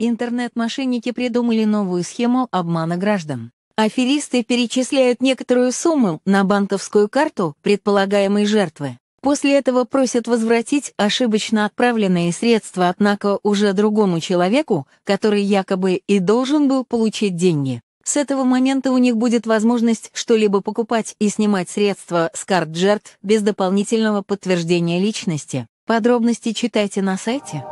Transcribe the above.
Интернет-мошенники придумали новую схему обмана граждан. Аферисты перечисляют некоторую сумму на банковскую карту предполагаемой жертвы. После этого просят возвратить ошибочно отправленные средства, однако уже другому человеку, который якобы и должен был получить деньги. С этого момента у них будет возможность что-либо покупать и снимать средства с карт жертв без дополнительного подтверждения личности. Подробности читайте на сайте.